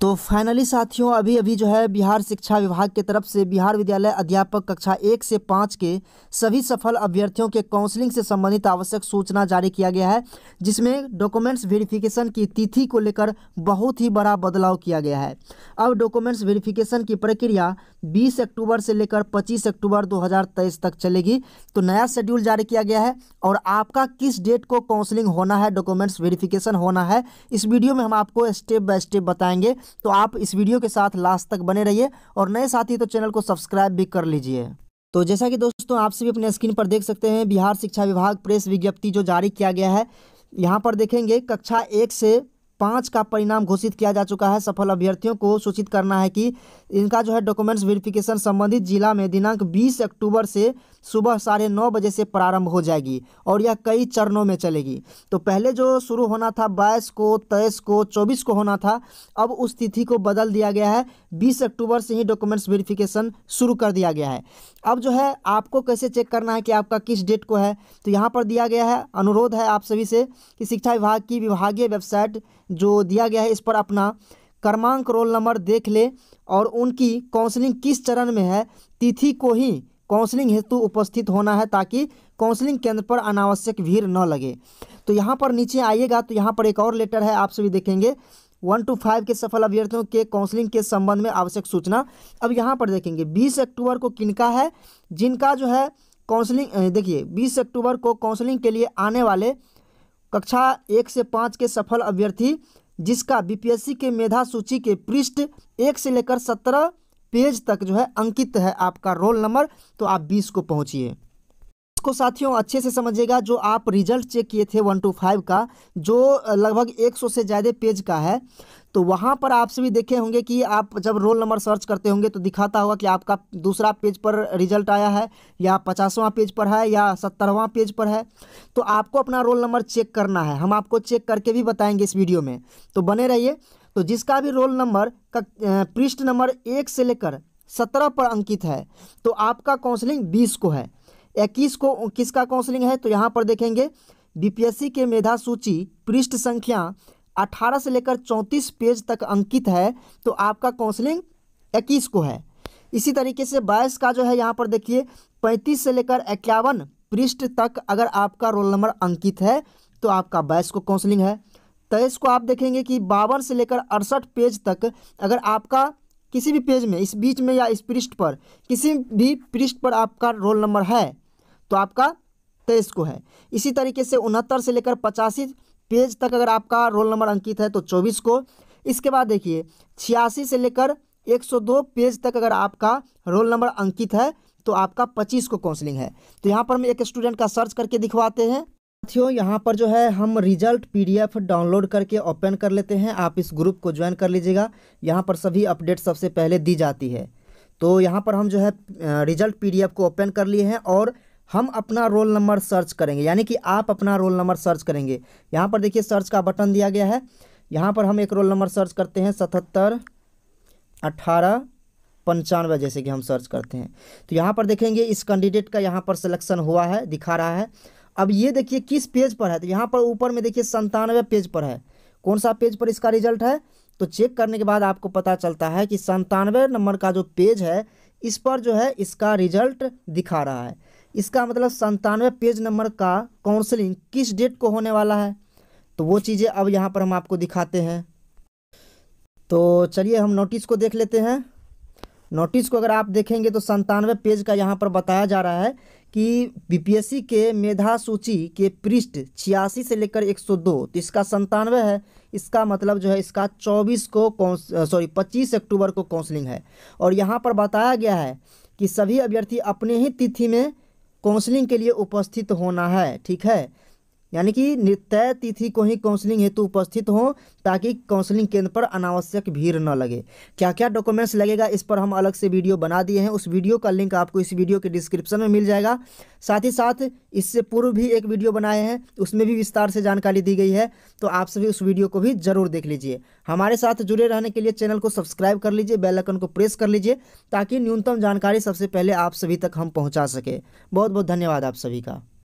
तो फाइनली साथियों अभी अभी जो है बिहार शिक्षा विभाग के तरफ से बिहार विद्यालय अध्यापक कक्षा एक से पाँच के सभी सफल अभ्यर्थियों के काउंसलिंग से संबंधित आवश्यक सूचना जारी किया गया है जिसमें डॉक्यूमेंट्स वेरिफिकेशन की तिथि को लेकर बहुत ही बड़ा बदलाव किया गया है अब डॉक्यूमेंट्स वेरिफिकेशन की प्रक्रिया बीस अक्टूबर से लेकर पच्चीस अक्टूबर दो तक चलेगी तो नया शेड्यूल जारी किया गया है और आपका किस डेट को काउंसलिंग होना है डॉक्यूमेंट्स वेरिफिकेशन होना है इस वीडियो में हम आपको स्टेप बाय स्टेप बताएंगे तो आप इस वीडियो के साथ लास्ट तक बने रहिए और नए साथी तो चैनल को सब्सक्राइब भी कर लीजिए तो जैसा कि दोस्तों आप सभी अपने स्क्रीन पर देख सकते हैं बिहार शिक्षा विभाग प्रेस विज्ञप्ति जो जारी किया गया है यहाँ पर देखेंगे कक्षा एक से पाँच का परिणाम घोषित किया जा चुका है सफल अभ्यर्थियों को सूचित करना है कि इनका जो है डॉक्यूमेंट्स वेरिफिकेशन संबंधित जिला में दिनांक 20 अक्टूबर से सुबह साढ़े नौ बजे से प्रारंभ हो जाएगी और यह कई चरणों में चलेगी तो पहले जो शुरू होना था बाईस को तेईस को चौबीस को होना था अब उस तिथि को बदल दिया गया है बीस अक्टूबर से ही डॉक्यूमेंट्स वेरिफिकेशन शुरू कर दिया गया है अब जो है आपको कैसे चेक करना है कि आपका किस डेट को है तो यहाँ पर दिया गया है अनुरोध है आप सभी से कि शिक्षा विभाग की विभागीय वेबसाइट जो दिया गया है इस पर अपना क्रमांक रोल नंबर देख ले और उनकी काउंसलिंग किस चरण में है तिथि को ही काउंसलिंग हेतु उपस्थित होना है ताकि काउंसलिंग केंद्र पर अनावश्यक भीड़ न लगे तो यहाँ पर नीचे आइएगा तो यहाँ पर एक और लेटर है आप सभी देखेंगे वन टू फाइव के सफल अभ्यर्थियों के काउंसलिंग के संबंध में आवश्यक सूचना अब यहाँ पर देखेंगे बीस अक्टूबर को किनका है जिनका जो है काउंसलिंग देखिए बीस अक्टूबर को काउंसलिंग के लिए आने वाले कक्षा एक से पाँच के सफल अभ्यर्थी जिसका बीपीएससी के मेधा सूची के पृष्ठ एक से लेकर सत्रह पेज तक जो है अंकित है आपका रोल नंबर तो आप बीस को पहुँचिए को साथियों अच्छे से समझिएगा जो आप रिजल्ट चेक किए थे वन टू फाइव का जो लगभग एक सौ से ज़्यादा पेज का है तो वहाँ पर आप सभी देखे होंगे कि आप जब रोल नंबर सर्च करते होंगे तो दिखाता होगा कि आपका दूसरा पेज पर रिजल्ट आया है या पचासवां पेज पर है या सत्तरवां पेज पर है तो आपको अपना रोल नंबर चेक करना है हम आपको चेक करके भी बताएंगे इस वीडियो में तो बने रहिए तो जिसका भी रोल नंबर का पृष्ठ नंबर एक से लेकर सत्रह पर अंकित है तो आपका काउंसलिंग बीस को है इक्कीस को किसका काउंसलिंग है तो यहाँ पर देखेंगे बीपीएससी के मेधा सूची पृष्ठ संख्या 18 से लेकर 34 पेज तक अंकित है तो आपका काउंसलिंग इक्कीस को है इसी तरीके से बाईस का जो है यहाँ पर देखिए पैंतीस से लेकर इक्यावन पृष्ठ तक अगर आपका रोल नंबर अंकित है तो आपका बाईस को काउंसलिंग है तेईस को आप देखेंगे कि बावन से लेकर अड़सठ पेज तक अगर आपका किसी भी पेज में इस बीच में या इस पृष्ठ पर किसी भी पृष्ठ पर आपका रोल नंबर है तो आपका तेईस को है इसी तरीके से उनहत्तर से लेकर पचासी पेज तक अगर आपका रोल नंबर अंकित है तो चौबीस को इसके बाद देखिए छियासी से लेकर 102 पेज तक अगर आपका रोल नंबर अंकित है तो आपका 25 को काउंसलिंग है तो यहाँ पर हम एक स्टूडेंट का सर्च करके दिखवाते हैं साथियों यहाँ पर जो है हम रिजल्ट पीडीएफ डाउनलोड करके ओपन कर लेते हैं आप इस ग्रुप को ज्वाइन कर लीजिएगा यहाँ पर सभी अपडेट सबसे पहले दी जाती है तो यहाँ पर हम जो है रिजल्ट पीडीएफ को ओपन कर लिए हैं और हम अपना रोल नंबर सर्च करेंगे यानी कि आप अपना रोल नंबर सर्च करेंगे यहाँ पर देखिए सर्च का बटन दिया गया है यहाँ पर हम एक रोल नंबर सर्च करते हैं सतहत्तर अट्ठारह पंचानवे जैसे कि हम सर्च करते हैं तो यहाँ पर देखेंगे इस कैंडिडेट का यहाँ पर सिलेक्शन हुआ है दिखा रहा है अब ये देखिए किस पेज पर है तो यहाँ पर ऊपर में देखिए संतानवे पेज पर है कौन सा पेज पर इसका रिजल्ट है तो चेक करने के बाद आपको पता चलता है कि संतानवे नंबर का जो पेज है इस पर जो है इसका रिजल्ट दिखा रहा है इसका मतलब संतानवे पेज नंबर का काउंसलिंग किस डेट को होने वाला है तो वो चीज़ें अब यहाँ पर हम आपको दिखाते हैं तो चलिए हम नोटिस को देख लेते हैं नोटिस को अगर आप देखेंगे तो संतानवे पेज का यहाँ पर बताया जा रहा है कि बीपीएससी के मेधा सूची के पृष्ठ छियासी से लेकर 102 तो इसका संतानवे है इसका मतलब जो है इसका 24 को सॉरी 25 अक्टूबर को काउंसलिंग है और यहाँ पर बताया गया है कि सभी अभ्यर्थी अपने ही तिथि में काउंसलिंग के लिए उपस्थित होना है ठीक है यानी कि तय तिथि को ही काउंसलिंग हेतु उपस्थित हों ताकि काउंसलिंग केंद्र पर अनावश्यक भीड़ न लगे क्या क्या डॉक्यूमेंट्स लगेगा इस पर हम अलग से वीडियो बना दिए हैं उस वीडियो का लिंक आपको इस वीडियो के डिस्क्रिप्शन में मिल जाएगा साथ ही साथ इससे पूर्व भी एक वीडियो बनाए हैं उसमें भी विस्तार से जानकारी दी गई है तो आप सभी उस वीडियो को भी जरूर देख लीजिए हमारे साथ जुड़े रहने के लिए चैनल को सब्सक्राइब कर लीजिए बेलकन को प्रेस कर लीजिए ताकि न्यूनतम जानकारी सबसे पहले आप सभी तक हम पहुँचा सके बहुत बहुत धन्यवाद आप सभी का